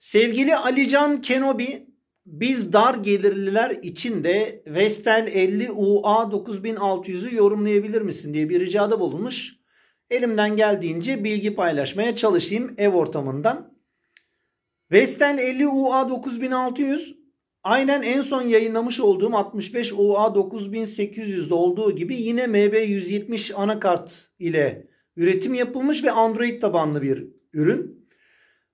Sevgili Alican Kenobi biz dar gelirliler için de Vestel 50 UA 9600'ü yorumlayabilir misin diye bir ricada bulunmuş. Elimden geldiğince bilgi paylaşmaya çalışayım ev ortamından. Vestel 50 UA 9600 aynen en son yayınlamış olduğum 65 UA 9800'de olduğu gibi yine MB170 anakart ile üretim yapılmış ve Android tabanlı bir ürün.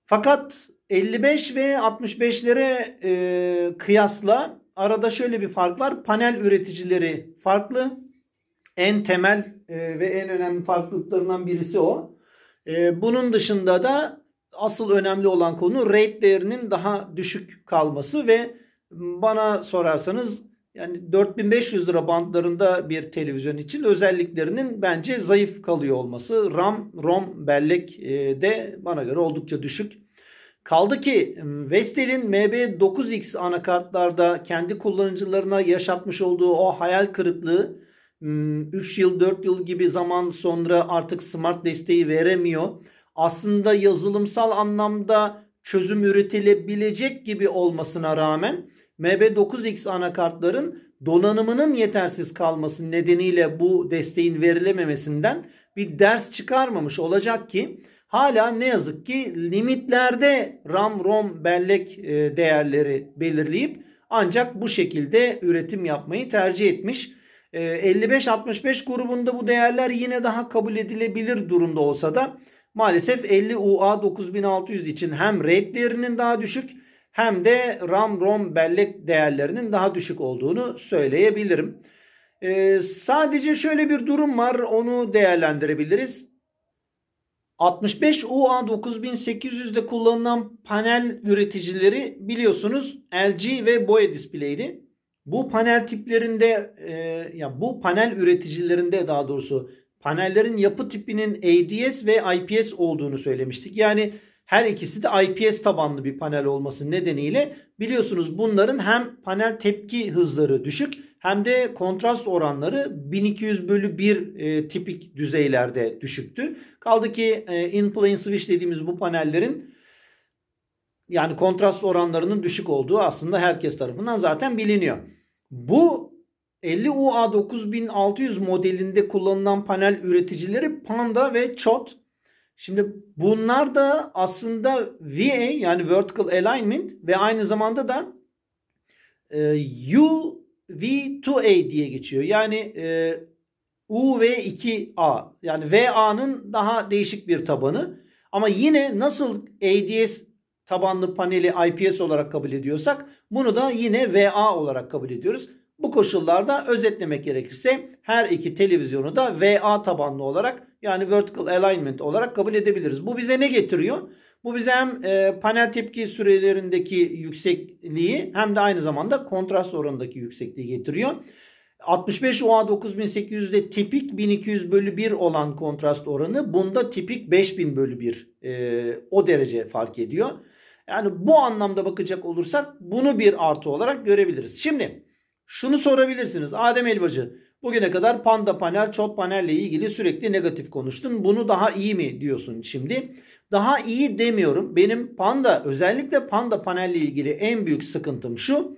Fakat 55 ve 65'lere e, kıyasla arada şöyle bir fark var. Panel üreticileri farklı. En temel e, ve en önemli farklılıklarından birisi o. E, bunun dışında da asıl önemli olan konu rate değerinin daha düşük kalması ve bana sorarsanız yani 4500 lira bandlarında bir televizyon için özelliklerinin bence zayıf kalıyor olması. RAM, ROM bellek e, de bana göre oldukça düşük. Kaldı ki Vestel'in MB9X anakartlarda kendi kullanıcılarına yaşatmış olduğu o hayal kırıklığı 3 yıl 4 yıl gibi zaman sonra artık smart desteği veremiyor. Aslında yazılımsal anlamda çözüm üretilebilecek gibi olmasına rağmen MB9X anakartların donanımının yetersiz kalması nedeniyle bu desteğin verilememesinden bir ders çıkarmamış olacak ki hala ne yazık ki limitlerde RAM ROM bellek e, değerleri belirleyip ancak bu şekilde üretim yapmayı tercih etmiş. 55-65 e, grubunda bu değerler yine daha kabul edilebilir durumda olsa da maalesef 50 UA 9600 için hem RAID değerinin daha düşük hem de RAM ROM bellek değerlerinin daha düşük olduğunu söyleyebilirim. Ee, sadece şöyle bir durum var onu değerlendirebiliriz. 65 UA 9800'de kullanılan panel üreticileri biliyorsunuz LG ve Boya Display'di. Bu panel tiplerinde e, ya bu panel üreticilerinde daha doğrusu panellerin yapı tipinin ADS ve IPS olduğunu söylemiştik. Yani her ikisi de IPS tabanlı bir panel olması nedeniyle biliyorsunuz bunların hem panel tepki hızları düşük hem de kontrast oranları 1200 bölü 1 e, tipik düzeylerde düşüktü. Kaldı ki e, in plane switch dediğimiz bu panellerin yani kontrast oranlarının düşük olduğu aslında herkes tarafından zaten biliniyor. Bu 50 UA 9600 modelinde kullanılan panel üreticileri Panda ve Chot. Şimdi bunlar da aslında VA yani Vertical Alignment ve aynı zamanda da e, U V2A diye geçiyor. Yani e, UV2A yani VA'nın daha değişik bir tabanı. Ama yine nasıl ADS tabanlı paneli IPS olarak kabul ediyorsak bunu da yine VA olarak kabul ediyoruz. Bu koşullarda özetlemek gerekirse her iki televizyonu da VA tabanlı olarak yani vertical alignment olarak kabul edebiliriz. Bu bize ne getiriyor? Bu bize hem panel tepki sürelerindeki yüksekliği hem de aynı zamanda kontrast oranındaki yüksekliği getiriyor. 65 UA 9800'de tipik 1200 bölü 1 olan kontrast oranı bunda tipik 5000 bölü 1 e, o derece fark ediyor. Yani bu anlamda bakacak olursak bunu bir artı olarak görebiliriz. Şimdi şunu sorabilirsiniz. Adem Elbacı bugüne kadar panda panel, çot panelle ilgili sürekli negatif konuştun. Bunu daha iyi mi diyorsun şimdi? Daha iyi demiyorum. Benim Panda özellikle Panda panelle ilgili en büyük sıkıntım şu.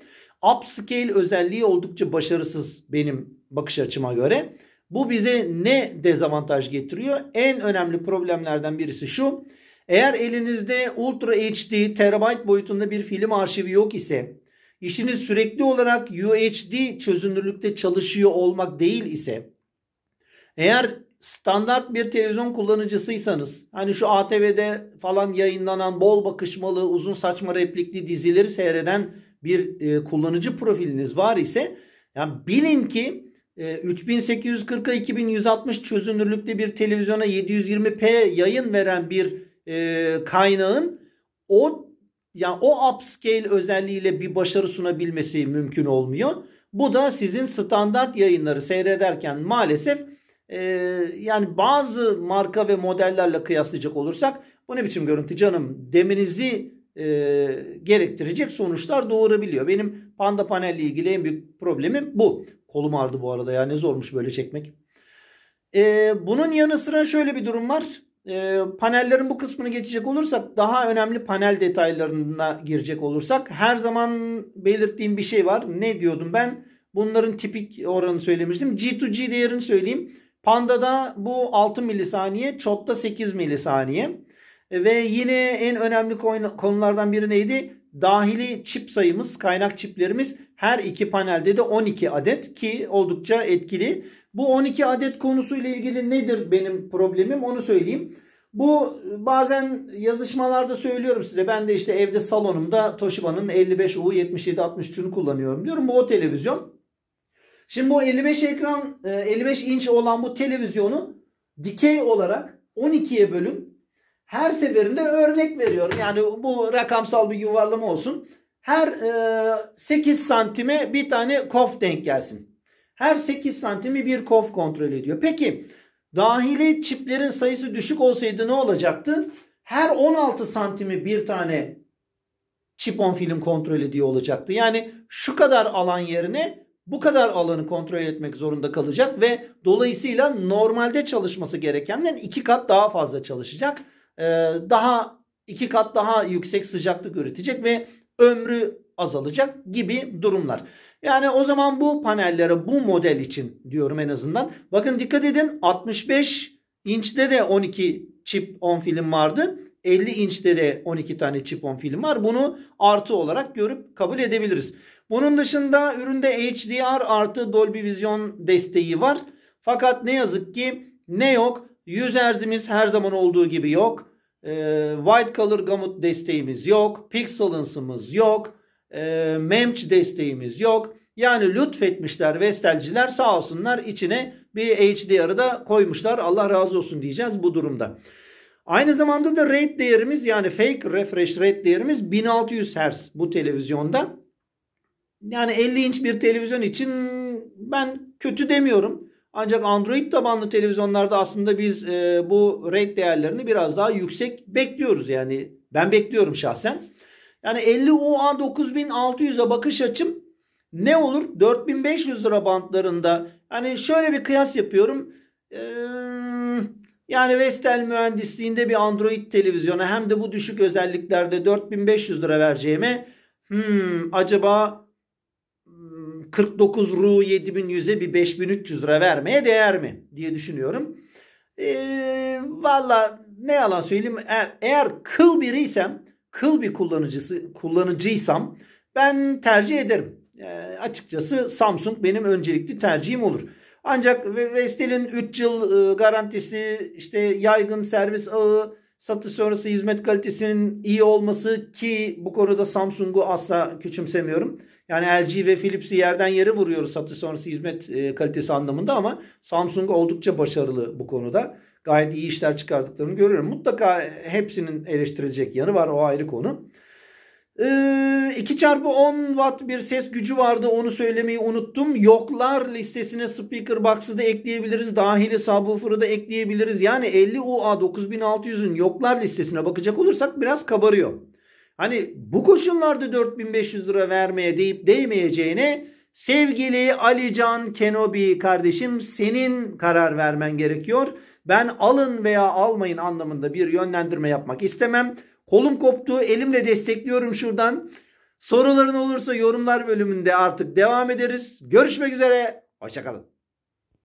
Upscale özelliği oldukça başarısız benim bakış açıma göre. Bu bize ne dezavantaj getiriyor? En önemli problemlerden birisi şu. Eğer elinizde Ultra HD terabyte boyutunda bir film arşivi yok ise işiniz sürekli olarak UHD çözünürlükte çalışıyor olmak değil ise eğer standart bir televizyon kullanıcısıysanız hani şu ATV'de falan yayınlanan bol bakışmalı uzun saçma replikli dizileri seyreden bir e, kullanıcı profiliniz var ise yani bilin ki e, 3840'a 2160 çözünürlükte bir televizyona 720p yayın veren bir e, kaynağın o yani o upscale özelliğiyle bir başarı sunabilmesi mümkün olmuyor. Bu da sizin standart yayınları seyrederken maalesef e, yani bazı marka ve modellerle kıyaslayacak olursak bu ne biçim görüntü canım demenizi e, gerektirecek sonuçlar doğurabiliyor. Benim panda panelle ilgili en büyük problemim bu. Kolum ağrıdı bu arada ya ne zormuş böyle çekmek. E, bunun yanı sıra şöyle bir durum var. E, panellerin bu kısmını geçecek olursak daha önemli panel detaylarına girecek olursak her zaman belirttiğim bir şey var. Ne diyordum ben? Bunların tipik oranı söylemiştim. G2G değerini söyleyeyim. Panda'da bu 6 milisaniye, Chotta 8 milisaniye. Ve yine en önemli konulardan biri neydi? Dahili çip sayımız, kaynak çiplerimiz her iki panelde de 12 adet ki oldukça etkili. Bu 12 adet konusuyla ilgili nedir benim problemim onu söyleyeyim. Bu bazen yazışmalarda söylüyorum size. Ben de işte evde salonumda Toshiba'nın 55U7763'ünü kullanıyorum diyorum. Bu o televizyon. Şimdi bu 55 ekran 55 e, inç olan bu televizyonu dikey olarak 12'ye bölün. Her seferinde örnek veriyorum. Yani bu rakamsal bir yuvarlama olsun. Her 8 e, santime bir tane kof denk gelsin. Her 8 santimi bir kof kontrol ediyor. Peki dahili çiplerin sayısı düşük olsaydı ne olacaktı? Her 16 santimi bir tane çip on film kontrol ediyor olacaktı. Yani şu kadar alan yerine bu kadar alanı kontrol etmek zorunda kalacak ve dolayısıyla normalde çalışması gerekenden iki kat daha fazla çalışacak. Ee, daha iki kat daha yüksek sıcaklık üretecek ve ömrü azalacak gibi durumlar. Yani o zaman bu panellere bu model için diyorum en azından. Bakın dikkat edin 65 inçte de 12 çip 10 film vardı. 50 inçte de 12 tane chipon film var. Bunu artı olarak görüp kabul edebiliriz. Bunun dışında üründe HDR artı Dolby Vision desteği var. Fakat ne yazık ki ne yok. 100 Hz'imiz her zaman olduğu gibi yok. Ee, White Color Gamut desteğimiz yok. Pixelance'ımız yok. Ee, Memch desteğimiz yok. Yani lütfetmişler Vestelciler sağ olsunlar içine bir HDR'ı da koymuşlar. Allah razı olsun diyeceğiz bu durumda. Aynı zamanda da rate değerimiz yani fake refresh rate değerimiz 1600 Hz bu televizyonda. Yani 50 inç bir televizyon için ben kötü demiyorum. Ancak Android tabanlı televizyonlarda aslında biz e, bu rate değerlerini biraz daha yüksek bekliyoruz. Yani ben bekliyorum şahsen. Yani 50 UA 9600'e bakış açım ne olur? 4500 lira bantlarında. Hani şöyle bir kıyas yapıyorum. Ee, yani Vestel mühendisliğinde bir Android televizyona hem de bu düşük özelliklerde 4500 lira vereceğime hmm, acaba 49 hmm, RU 7100'e bir 5300 lira vermeye değer mi diye düşünüyorum. Ee, Valla ne yalan söyleyeyim eğer, eğer kıl biriysem kıl bir kullanıcısı kullanıcıysam ben tercih ederim. Ee, açıkçası Samsung benim öncelikli tercihim olur. Ancak Vestel'in 3 yıl e, garantisi, işte yaygın servis ağı, satış sonrası hizmet kalitesinin iyi olması ki bu konuda Samsung'u asla küçümsemiyorum. Yani LG ve Philips'i yerden yere vuruyoruz satış sonrası hizmet e, kalitesi anlamında ama Samsung oldukça başarılı bu konuda. Gayet iyi işler çıkardıklarını görüyorum. Mutlaka hepsinin eleştirecek yanı var o ayrı konu. Ee, 2 çarpı 10 watt bir ses gücü vardı onu söylemeyi unuttum. Yoklar listesine speaker box'ı da ekleyebiliriz. Dahili subwoofer'ı da ekleyebiliriz. Yani 50 UA 9600'ün yoklar listesine bakacak olursak biraz kabarıyor. Hani bu koşullarda 4500 lira vermeye deyip değmeyeceğine sevgili Alican Kenobi kardeşim senin karar vermen gerekiyor. Ben alın veya almayın anlamında bir yönlendirme yapmak istemem. Kolum koptu. Elimle destekliyorum şuradan. Soruların olursa yorumlar bölümünde artık devam ederiz. Görüşmek üzere. Hoşçakalın.